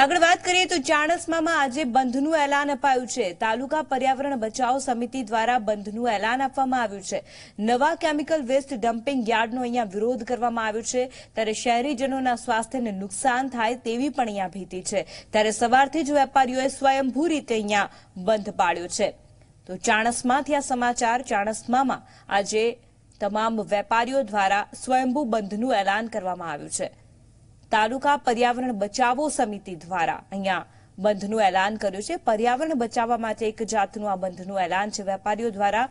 આગળ વાત કરીએ તો ચાણસ્મામાં આજે બંધનું એલાન અપાયું છે તાલુકા પર્યાવરણ બચાવ સમિતિ દ્વારા બંધનું એલાન આપવામાં આવ્યું છે નવા કેમિકલ વેસ્ટ ડમ્પિંગ યાર્ડનો અહીંયા વિરોધ કરવામાં આવ્યો છે ત્યારે શહેરીજનોના સ્વાસ્થ્યને નુકસાન થાય તેવી પણ અહીંયા ભીતિ છે ત્યારે સવારથી જ વેપારીઓએ સ્વયંભૂ રીતે અહીંયા બંધ પાડ્યો છે તો ચાણસમાંથી આ સમાચાર ચાણસમામાં આજે તમામ વેપારીઓ દ્વારા સ્વયંભૂ બંધનું એલાન કરવામાં આવ્યું છે તાલુકા પર્યાવરણ બચાવો સમિતિ દ્વારા અહીંયા બંધનું એલાન કર્યું છે પર્યાવરણ બચાવવા માટે એક જાતનું આ બંધનું એલાન છે વેપારીઓ દ્વારા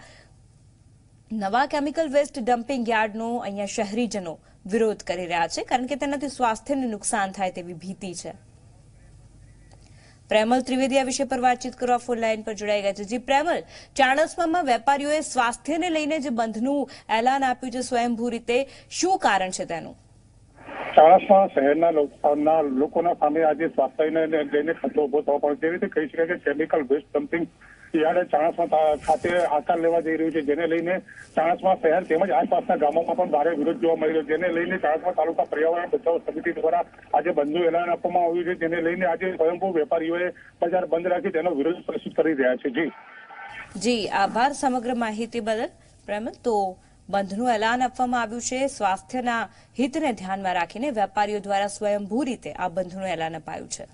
નવા કેમિકલ વેસ્ટ ડમ્પિંગ યાર્ડનો અહીંયા શહેરીજનો વિરોધ કરી રહ્યા છે કારણ કે તેનાથી સ્વાસ્થ્યને નુકસાન થાય તેવી ભીતિ છે પ્રેમલ ત્રિવેદી આ વિષય પર વાતચીત કરવા ફોન લાઈન પર જોડાઈ ગયા છે જી પ્રેમલ ચાણસ્મામાં વેપારીઓએ સ્વાસ્થ્યને લઈને જે બંધનું એલાન આપ્યું છે સ્વયંભૂ રીતે શું કારણ છે તેનું ચાણસમાં શહેરના લોકોના લોકોના સામે આજે સ્વાસ્થ્યને લઈને ખતરો ઉભો થવા પણ જેવી રીતે કહી શકાય કે કેમિકલ વેસ્ટ ડમ્પિંગ યાર્ડ ચાણસમાં ખાતે આકાર લેવા જઈ રહ્યું છે જેને લઈને ચાણસમાં શહેર તેમજ આસપાસના ગામોમાં પણ ભારે વિરોધ જોવા મળી રહ્યો જેને લઈને ચાણસમાં તાલુકા પર્યાવરણ બચાવ સમિતિ દ્વારા આજે બંધનું એલાન આપવામાં આવ્યું છે જેને લઈને આજે સ્વયંભૂ વેપારીઓએ બજાર બંધ રાખી તેનો વિરોધ પ્રસ્તુત કરી રહ્યા છે જી જી આભાર સમગ્ર માહિતી બદલ પ્રેમ તો બંધનું એલાન આપવામાં આવ્યું છે સ્વાસ્થ્યના હિતને ધ્યાનમાં રાખીને વેપારીઓ દ્વારા સ્વયંભૂ રીતે આ બંધનું એલાન અપાયું છે